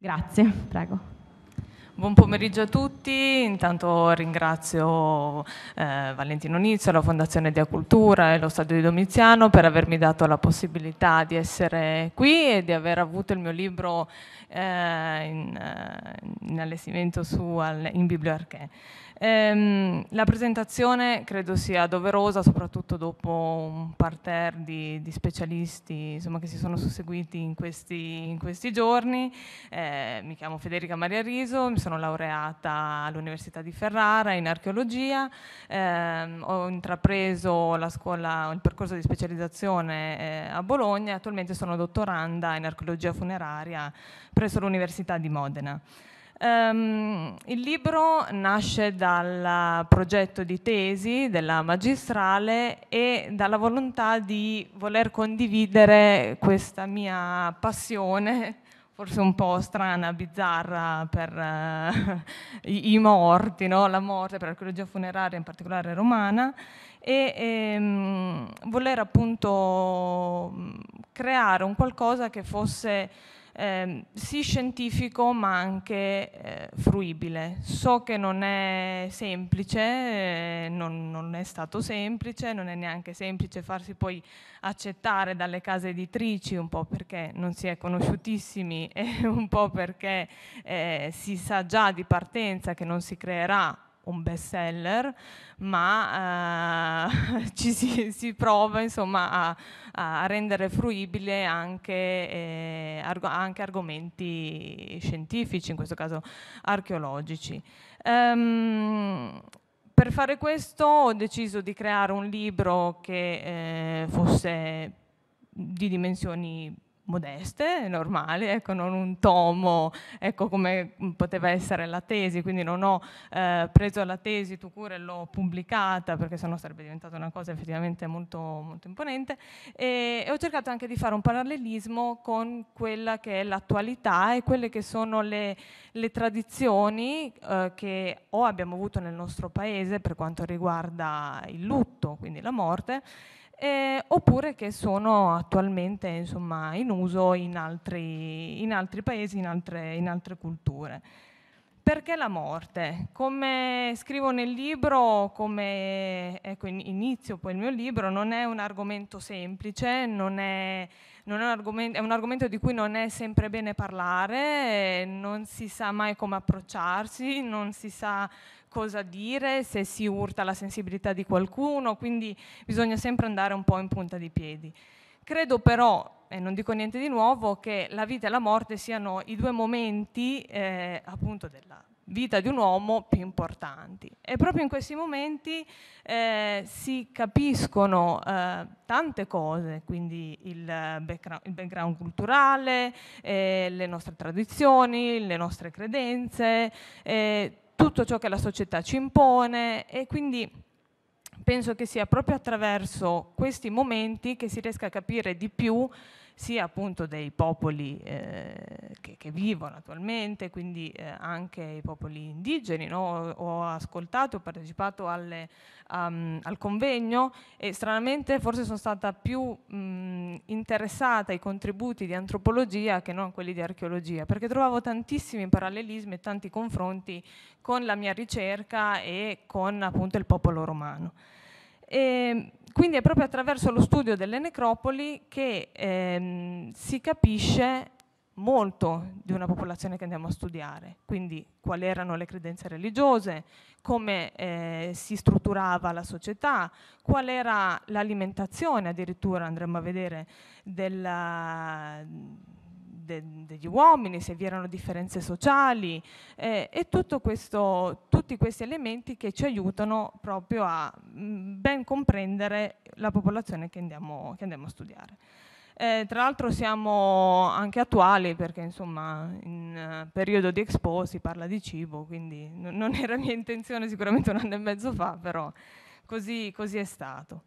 Grazie, prego. Buon pomeriggio a tutti, intanto ringrazio eh, Valentino Nizio, la Fondazione Dia Cultura e lo Stadio di Domiziano per avermi dato la possibilità di essere qui e di aver avuto il mio libro eh, in, eh, in, allestimento su, al, in Bibliarchè. Ehm, la presentazione credo sia doverosa, soprattutto dopo un parterre di, di specialisti insomma, che si sono susseguiti in questi, in questi giorni. Eh, mi chiamo Federica Maria Riso, mi sono laureata all'Università di Ferrara in archeologia, ehm, ho intrapreso la scuola, il percorso di specializzazione eh, a Bologna, e attualmente sono dottoranda in archeologia funeraria presso l'Università di Modena. Um, il libro nasce dal progetto di tesi della magistrale e dalla volontà di voler condividere questa mia passione, forse un po' strana, bizzarra, per uh, i, i, morti, no? la morte, per l'archeologia funeraria, in particolare romana, e ehm, voler appunto creare un qualcosa che fosse eh, sì scientifico ma anche eh, fruibile. So che non è semplice, eh, non, non, è stato semplice, non è neanche semplice farsi poi accettare dalle case editrici, un po' perché non si è conosciutissimi e un po' perché eh, si sa già di partenza che non si creerà un best seller, ma eh, ci si, si prova insomma, a, a, rendere fruibile anche, eh, arg- anche, argomenti scientifici, in questo caso archeologici. Um, per fare questo ho deciso di creare un libro che eh, fosse di dimensioni modeste, normali, ecco, non un tomo, ecco, come poteva essere la tesi, quindi non ho eh, preso la tesi tu cure e l'ho pubblicata perché sennò sarebbe diventata una cosa effettivamente molto, molto imponente e, e, ho cercato anche di fare un parallelismo con quella che è l'attualità e quelle che sono le, le tradizioni eh, che o abbiamo avuto nel nostro paese per quanto riguarda il lutto, quindi la morte, eh, oppure che sono attualmente insomma, in uso in altri, in altri paesi, in altre, in altre culture. Perché la morte? Come scrivo nel libro, come ecco, inizio poi il mio libro, non è un argomento semplice, non è, non è, un argomento, è, un argomento, di cui non è sempre bene parlare, non si sa mai come approcciarsi, non si sa cosa dire, se si urta la sensibilità di qualcuno, quindi bisogna sempre andare un po' in punta di piedi. Credo però e non dico niente di nuovo, che la vita e la morte siano i due momenti eh, appunto della vita di un uomo più importanti. E proprio in questi momenti eh, si capiscono eh, tante cose, quindi il background, il background culturale, eh, le nostre tradizioni, le nostre credenze eh, tutto ciò che la società ci impone e quindi penso che sia proprio attraverso questi momenti che si riesca a capire di più sia appunto dei popoli eh, che, che, vivono attualmente, quindi eh, anche i popoli indigeni. No? Ho, ascoltato, ho partecipato alle, um, al convegno e stranamente forse sono stata più mh, interessata ai contributi di antropologia che non a quelli di archeologia, perché trovavo tantissimi parallelismi e tanti confronti con la mia ricerca e con appunto il popolo romano. E ehm, quindi è proprio attraverso lo studio delle necropoli che ehm, si capisce molto di una popolazione che andiamo a studiare, quindi quali erano le credenze religiose, come eh, si strutturava la società, qual era l'alimentazione addirittura andremo a vedere della, de, degli uomini, se vi erano differenze sociali eh, e questo, tutti questi elementi che ci aiutano proprio a mm, ben comprendere la popolazione che andiamo, che andiamo a studiare. Eh, tra l'altro siamo anche attuali perché insomma in uh, periodo di Expo si parla di cibo, quindi non era mia intenzione sicuramente un anno e mezzo fa, però così, così è stato.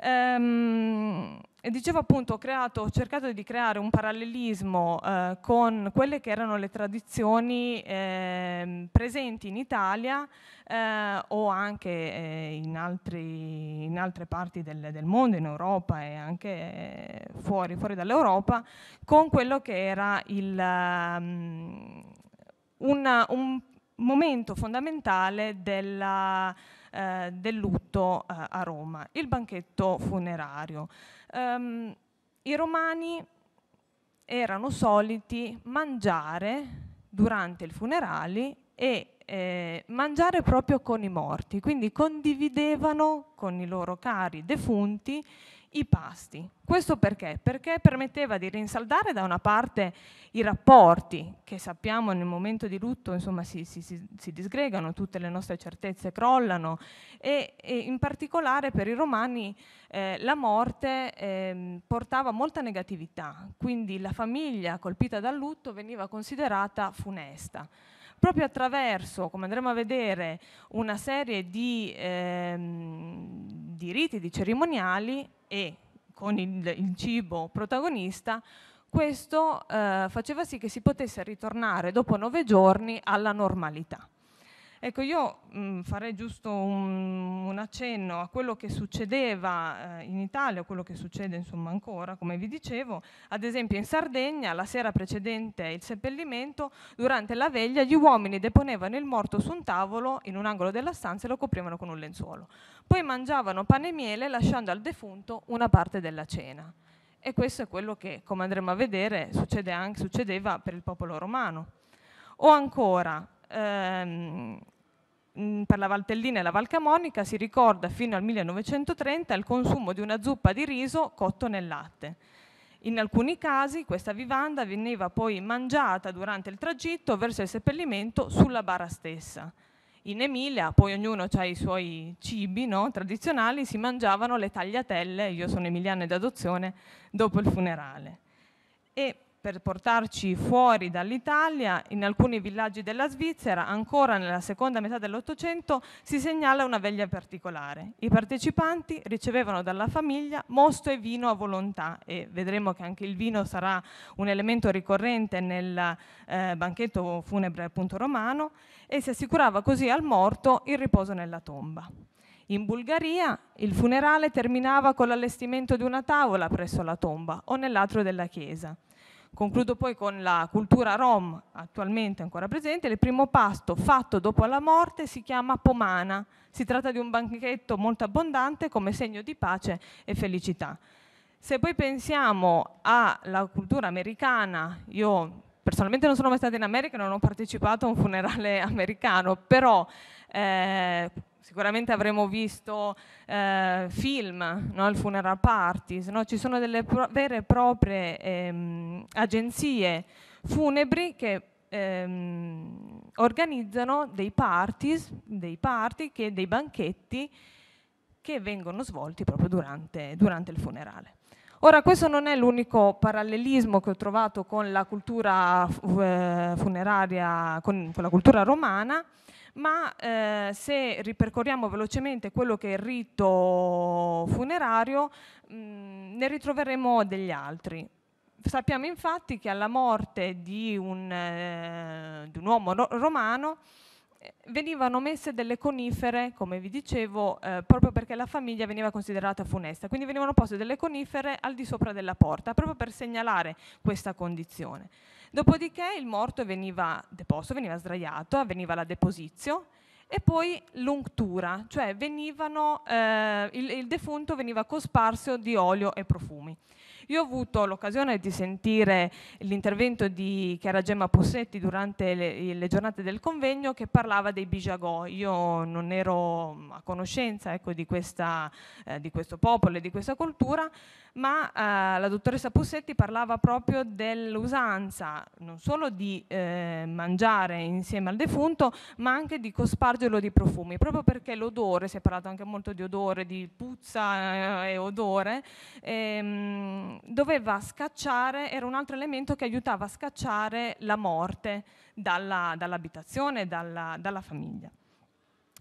Ehm, dicevo appunto, ho, creato, ho, cercato di creare un parallelismo eh, con quelle che erano le tradizioni eh, presenti in Italia eh, o anche eh, in, altri, in, altre parti del, del, mondo, in Europa e anche eh, fuori, fuori, dall'Europa, con quello che era il, um, una, un momento fondamentale della eh, del lutto eh, a Roma, il banchetto funerario. Um, I romani erano soliti mangiare durante i funerali e eh, mangiare proprio con i morti, quindi condividevano con i loro cari defunti i pasti. Questo perché? Perché permetteva di rinsaldare da una parte i rapporti che sappiamo nel momento di lutto insomma, si, si, si, disgregano, tutte le nostre certezze crollano e, e in particolare per i romani eh, la morte eh, portava molta negatività, quindi la famiglia colpita dal lutto veniva considerata funesta proprio attraverso, come andremo a vedere, una serie di, ehm, di riti, di cerimoniali e con il, il cibo protagonista, questo eh, faceva sì che si potesse ritornare dopo nove giorni alla normalità. Ecco, io mh, farei giusto un, un, accenno a quello che succedeva eh, in Italia, quello che succede insomma ancora, come vi dicevo. Ad esempio in Sardegna, la sera precedente il seppellimento, durante la veglia gli uomini deponevano il morto su un tavolo in un angolo della stanza e lo coprivano con un lenzuolo. Poi mangiavano pane e miele lasciando al defunto una parte della cena. E questo è quello che, come andremo a vedere, anche, succedeva per il popolo romano. O ancora, ehm, mm, per la Valtellina e la Valcamonica si ricorda fino al 1930 il consumo di una zuppa di riso cotto nel latte. In alcuni casi questa vivanda veniva poi mangiata durante il tragitto verso il seppellimento sulla bara stessa. In Emilia, poi ognuno ha i suoi cibi no? tradizionali, si mangiavano le tagliatelle, io sono emiliana d'adozione, dopo il funerale. E per portarci fuori dall'Italia, in alcuni villaggi della Svizzera, ancora nella seconda metà dell'Ottocento, si segnala una veglia particolare. I partecipanti ricevevano dalla famiglia mosto e vino a volontà e vedremo che anche il vino sarà un elemento ricorrente nel eh, banchetto funebre appunto romano e si assicurava così al morto il riposo nella tomba. In Bulgaria il funerale terminava con l'allestimento di una tavola presso la tomba o nell'atrio della chiesa. Concludo poi con la cultura rom, attualmente ancora presente. Il primo pasto fatto dopo la morte si chiama pomana. Si tratta di un banchetto molto abbondante come segno di pace e felicità. Se poi pensiamo alla cultura americana, io personalmente non sono mai stata in America, non ho partecipato a un funerale americano, però eh, sicuramente avremo visto eh, film, no? il funeral parties, no? ci sono delle vere e proprie ehm, agenzie funebri che ehm, organizzano dei parties, dei party, che, dei banchetti che vengono svolti proprio durante, durante il funerale. Ora, questo non è l'unico parallelismo che ho trovato con la cultura eh, funeraria, con, con la cultura romana, ma eh, se ripercorriamo velocemente quello che è il rito funerario, mh, mm, ne ritroveremo degli altri. Sappiamo infatti che alla morte di un, eh, di un uomo ro romano eh, venivano messe delle conifere, come vi dicevo, eh, proprio perché la famiglia veniva considerata funesta, quindi venivano poste delle conifere al di sopra della porta, proprio per segnalare questa condizione. Dopodiché il morto veniva deposto, veniva sdraiato, avveniva la deposizio e poi l'unctura, cioè venivano, eh, il, il defunto veniva cosparso di olio e profumi. Io ho avuto l'occasione di sentire l'intervento di Chiara Gemma Possetti durante le, le, giornate del convegno che parlava dei Bijagò. Io non ero mm, a conoscenza ecco, di, questa, eh, di, questo popolo e di questa cultura, ma eh, la dottoressa Possetti parlava proprio dell'usanza non solo di eh, mangiare insieme al defunto, ma anche di cospargerlo di profumi, proprio perché l'odore, si è parlato anche molto di odore, di puzza eh, e odore, ehm, doveva scacciare, era un altro elemento che aiutava a scacciare la morte dalla, dall'abitazione, dalla, dalla famiglia.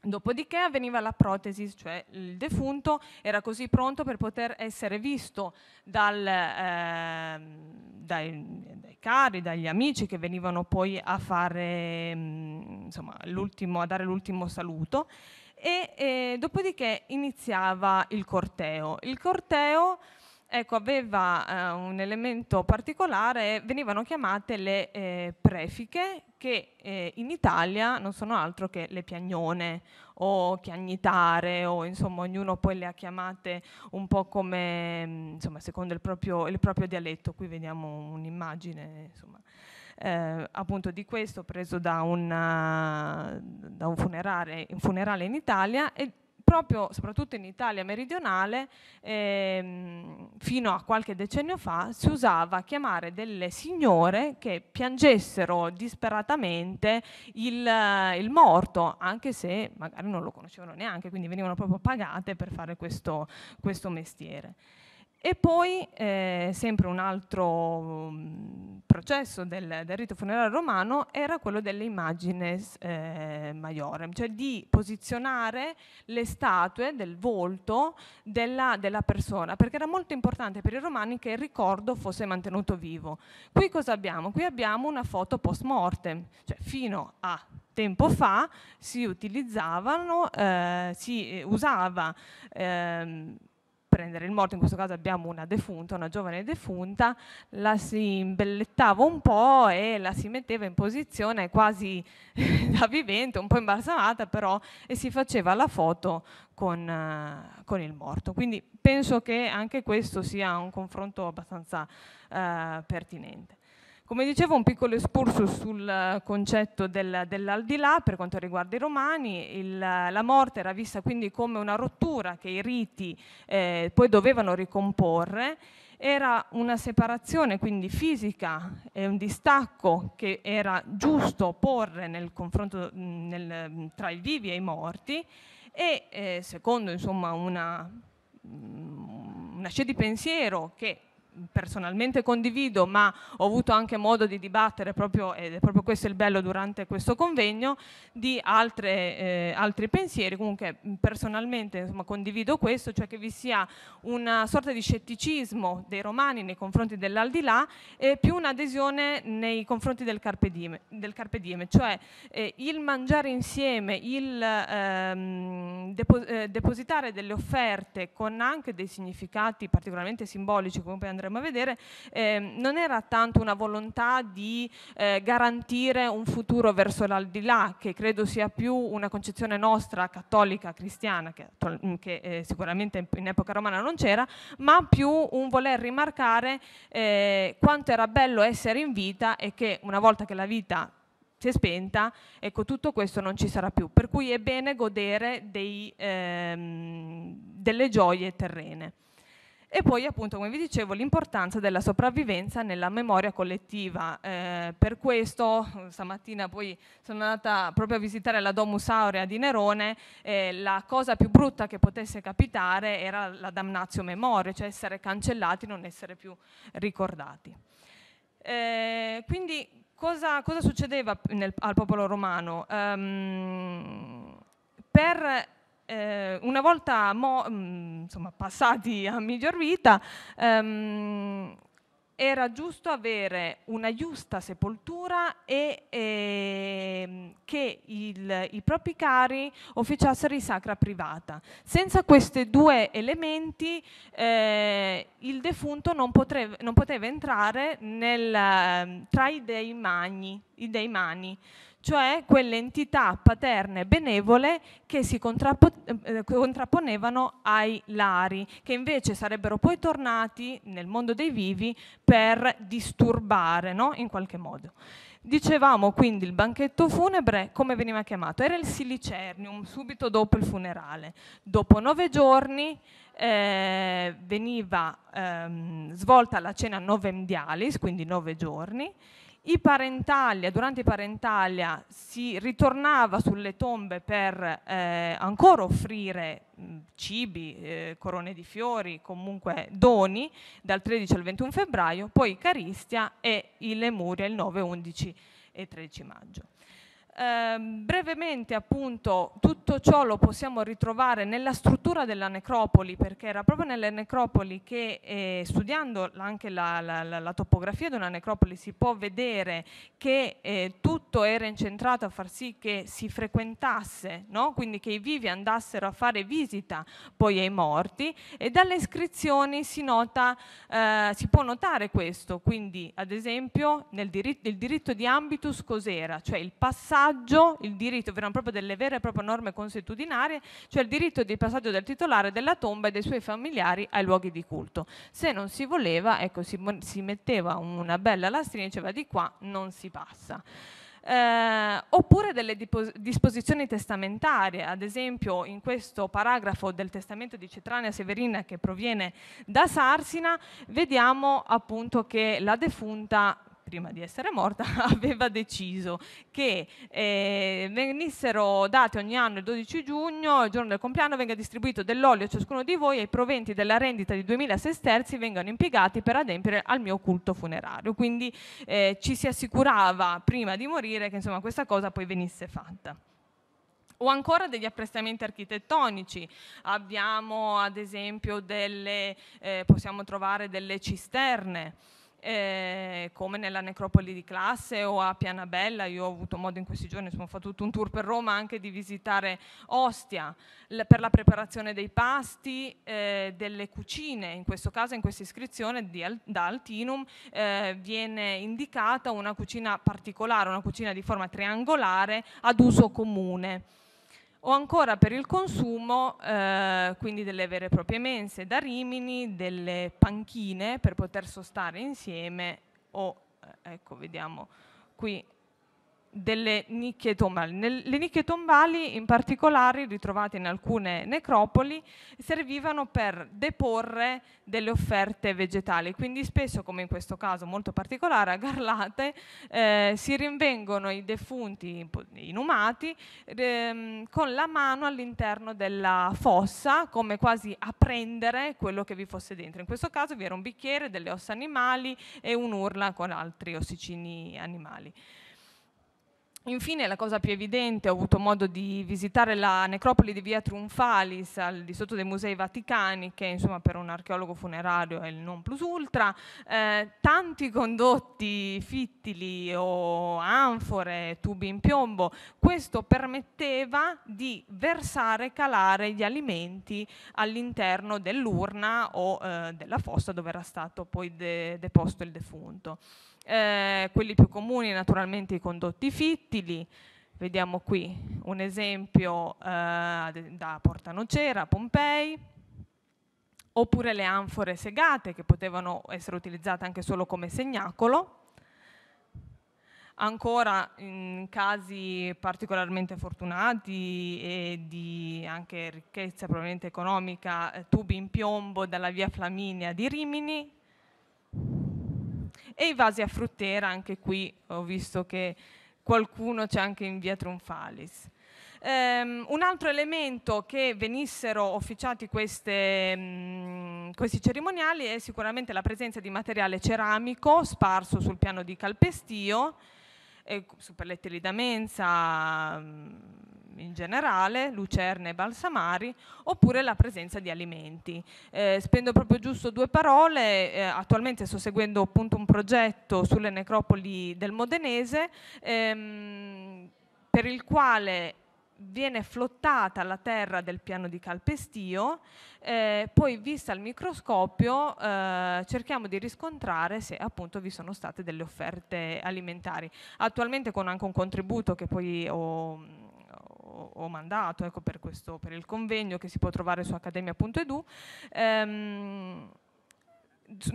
Dopodiché avveniva la protesi, cioè il defunto era così pronto per poter essere visto dal, eh, dai, dai, cari, dagli amici che venivano poi a, fare, mm, insomma, a dare l'ultimo saluto. E, eh, dopodiché iniziava il corteo. Il corteo ecco, aveva eh, un elemento particolare, venivano chiamate le eh, prefiche che eh, in Italia non sono altro che le piagnone o chiagnitare o insomma ognuno poi le ha chiamate un po' come insomma secondo il proprio, il proprio dialetto, qui vediamo un'immagine insomma. Eh, appunto di questo preso da, una, da un, funerale, un, funerale, in Italia e proprio soprattutto in Italia meridionale, ehm, fino a qualche decennio fa, si usava chiamare delle signore che piangessero disperatamente il, eh, il morto, anche se magari non lo conoscevano neanche, quindi venivano proprio pagate per fare questo, questo mestiere. E poi, eh, sempre un altro processo del, del, rito funerale romano era quello dell'immagine eh, maiorem, cioè di posizionare le statue del volto della, della, persona, perché era molto importante per i romani che il ricordo fosse mantenuto vivo. Qui cosa abbiamo? Qui abbiamo una foto post morte, cioè fino a tempo fa si utilizzavano, eh, si eh, usava... Ehm, prendere il morto, in questo caso abbiamo una defunta, una giovane defunta, la si imbellettava un po' e la si metteva in posizione quasi da vivente, un po' imbalsamata però, e si faceva la foto con, eh, con, il morto. Quindi penso che anche questo sia un confronto abbastanza uh, pertinente. Come dicevo, un piccolo escursus sul concetto del, dell'aldilà per quanto riguarda i romani, il, la morte era vista quindi come una rottura che i riti eh, poi dovevano ricomporre era una separazione quindi fisica e un distacco che era giusto porre nel confronto nel, tra i vivi e i morti e eh, secondo insomma una, una scia di pensiero che personalmente condivido, ma ho avuto anche modo di dibattere, proprio, ed è proprio questo il bello durante questo convegno, di altre, eh, altri pensieri. Comunque personalmente insomma, condivido questo, cioè che vi sia una sorta di scetticismo dei romani nei confronti dell'aldilà e più un'adesione nei confronti del carpe diem, del carpe diem cioè eh, il mangiare insieme, il ehm, depo- eh, depositare delle offerte con anche dei significati particolarmente simbolici, come poi andremo andremo a vedere, eh, non era tanto una volontà di eh, garantire un futuro verso l'aldilà, che credo sia più una concezione nostra cattolica, cristiana, che, che eh, sicuramente in epoca romana non c'era, ma più un voler rimarcare eh, quanto era bello essere in vita e che una volta che la vita si è spenta, ecco tutto questo non ci sarà più, per cui è bene godere dei, ehm, delle gioie terrene. E poi appunto, come vi dicevo, l'importanza della sopravvivenza nella memoria collettiva. Eh, per questo stamattina poi sono andata proprio a visitare la Domus Aurea di Nerone, eh, la cosa più brutta che potesse capitare era la damnatio memoria, cioè essere cancellati, non essere più ricordati. Eh, quindi cosa, cosa succedeva nel, al popolo romano? Um, per eh, una volta mo, mh, mm, insomma, passati a miglior vita, ehm, era giusto avere una giusta sepoltura e, e ehm, che il, i propri cari officiassero in sacra privata. Senza questi due elementi eh, il defunto non, potre, non poteva entrare nel, tra i dei, magni, i dei mani, cioè quelle entità paterne benevole che si eh, eh, contrapponevano ai lari, che invece sarebbero poi tornati nel mondo dei vivi per disturbare no? in qualche modo. Dicevamo quindi il banchetto funebre, come veniva chiamato? Era il silicernium, subito dopo il funerale. Dopo nove giorni eh, veniva ehm, svolta la cena novemdialis, quindi nove giorni, i parentalia, durante i parentalia si ritornava sulle tombe per eh, ancora offrire mh, cibi, eh, corone di fiori, comunque doni dal 13 al 21 febbraio, poi Caristia e il Lemuria il 9, 11 e 13 maggio. Ehm, brevemente appunto tutto ciò lo possiamo ritrovare nella struttura della necropoli perché era proprio nelle necropoli che eh, studiando anche la, la, la, topografia di una necropoli si può vedere che eh, tutto era incentrato a far sì che si frequentasse, no? quindi che i vivi andassero a fare visita poi ai morti e dalle iscrizioni si, nota, eh, si può notare questo, quindi ad esempio nel diritto, il diritto di ambitus cos'era? Cioè il passaggio passaggio, il diritto, proprio delle vere e proprie norme consuetudinarie, cioè il diritto di passaggio del titolare della tomba e dei suoi familiari ai luoghi di culto. Se non si voleva, ecco, si, si metteva una bella lastrina e diceva di qua non si passa. Eh, oppure delle disposizioni testamentarie, ad esempio in questo paragrafo del testamento di Cetrania Severina che proviene da Sarsina, vediamo appunto che la defunta prima di essere morta, aveva deciso che eh, venissero date ogni anno il 12 giugno, il giorno del compleanno, venga distribuito dell'olio a ciascuno di voi e i proventi della rendita di 2000 sesterzi vengano impiegati per adempiere al mio culto funerario. Quindi eh, ci si assicurava prima di morire che insomma, questa cosa poi venisse fatta o ancora degli apprestamenti architettonici. Abbiamo ad esempio delle, eh, possiamo trovare delle cisterne eh, come nella necropoli di classe o a Pianabella, io ho avuto modo in questi giorni, insomma ho fatto tutto un tour per Roma anche di visitare Ostia per la preparazione dei pasti, eh, delle cucine, in questo caso in questa iscrizione Al da Altinum eh, viene indicata una cucina particolare, una cucina di forma triangolare ad uso comune o ancora per il consumo eh, quindi delle vere e proprie mense da rimini, delle panchine per poter sostare insieme o eh, ecco vediamo qui delle nicchie tombali. le nicchie tombali, in particolare ritrovate in alcune necropoli, servivano per deporre delle offerte vegetali, quindi spesso, come in questo caso molto particolare, a Garlate eh, si rinvengono i defunti inumati ehm, con la mano all'interno della fossa, come quasi a prendere quello che vi fosse dentro. In questo caso vi era un bicchiere, delle ossa animali e un'urla con altri ossicini animali. Infine, la cosa più evidente, ho avuto modo di visitare la necropoli di Via Triunfalis al di sotto dei Musei Vaticani, che insomma per un archeologo funerario è il non plus ultra. Eh, tanti condotti fittili o anfore, tubi in piombo, questo permetteva di versare e calare gli alimenti all'interno dell'urna o eh, della fossa dove era stato poi de deposto il defunto. Eh, quelli più comuni naturalmente i condotti fittili, vediamo qui un esempio eh, da Porta Nocera a Pompei, oppure le anfore segate che potevano essere utilizzate anche solo come segnacolo. Ancora in casi particolarmente fortunati e di anche ricchezza probabilmente economica, eh, tubi in piombo dalla via Flaminia di Rimini, e i vasi a fruttera, anche qui ho visto che qualcuno c'è anche in via Trunfalis. Um, un altro elemento che venissero officiati queste, um, questi cerimoniali è sicuramente la presenza di materiale ceramico sparso sul piano di calpestio, eh, su pellettili da mensa, um, in generale, lucerne e balsamari, oppure la presenza di alimenti. Eh, spendo proprio giusto due parole, eh, attualmente sto seguendo appunto un progetto sulle necropoli del Modenese ehm, per il quale viene flottata la terra del piano di calpestio, eh, poi vista al microscopio eh, cerchiamo di riscontrare se appunto vi sono state delle offerte alimentari. Attualmente con anche un contributo che poi ho ho, mandato ecco, per, questo, per, il convegno che si può trovare su accademia.edu. Ehm,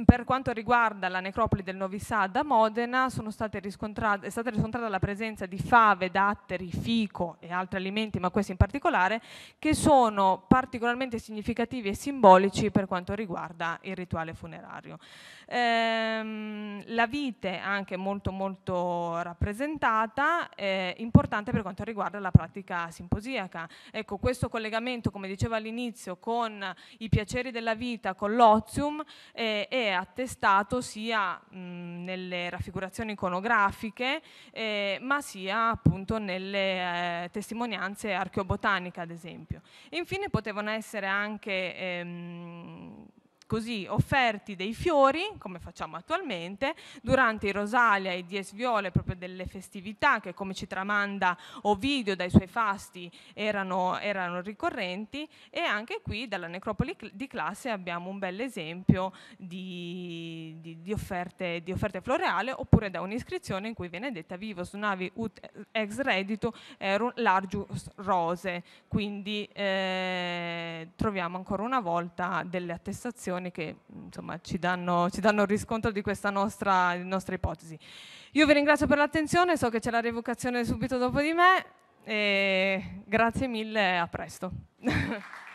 per quanto riguarda la necropoli del Novi Sad a Modena riscontrate, è stata riscontrata la presenza di fave, datteri, fico e altri alimenti, ma questi in particolare, che sono particolarmente significativi e simbolici per quanto riguarda il rituale funerario. Ehm, la vite è anche molto molto rappresentata, eh, importante per quanto riguarda la pratica simposiaca. Ecco, questo collegamento, come dicevo all'inizio, con i piaceri della vita, con l'ozium, eh, è attestato sia mh, nelle raffigurazioni iconografiche eh, ma sia appunto nelle eh, testimonianze archeobotaniche ad esempio. Infine potevano essere anche ehm, così offerti dei fiori, come facciamo attualmente, durante i Rosalia e i Dies Viole, proprio delle festività che come ci tramanda Ovidio dai suoi fasti erano, erano ricorrenti e anche qui dalla necropoli di classe abbiamo un bel esempio di, di, di, offerte, di offerte floreali oppure da un'iscrizione in cui viene detta vivos navi ut ex erum largius rose, quindi eh, troviamo ancora una volta delle attestazioni informazioni che insomma, ci, danno, ci danno riscontro di questa nostra, nostra ipotesi. Io vi ringrazio per l'attenzione, so che c'è la revocazione subito dopo di me e grazie mille, a presto.